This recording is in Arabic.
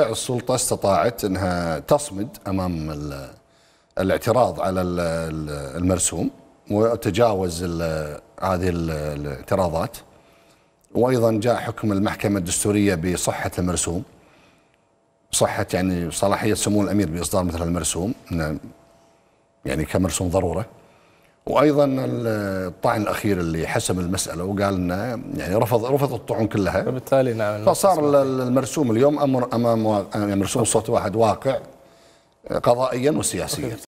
السلطة استطاعت أنها تصمد أمام الاعتراض على المرسوم وتجاوز هذه الاعتراضات وأيضا جاء حكم المحكمة الدستورية بصحة المرسوم صحة يعني صلاحية سمو الأمير بإصدار مثل المرسوم يعني كمرسوم ضرورة وايضا الطعن الاخير اللي حسم المساله وقال لنا يعني رفض رفض الطعون كلها فبالتالي نعم فصار المرسوم اليوم امر امام يعني مرسوم صوت واحد واقع قضائيا وسياسيا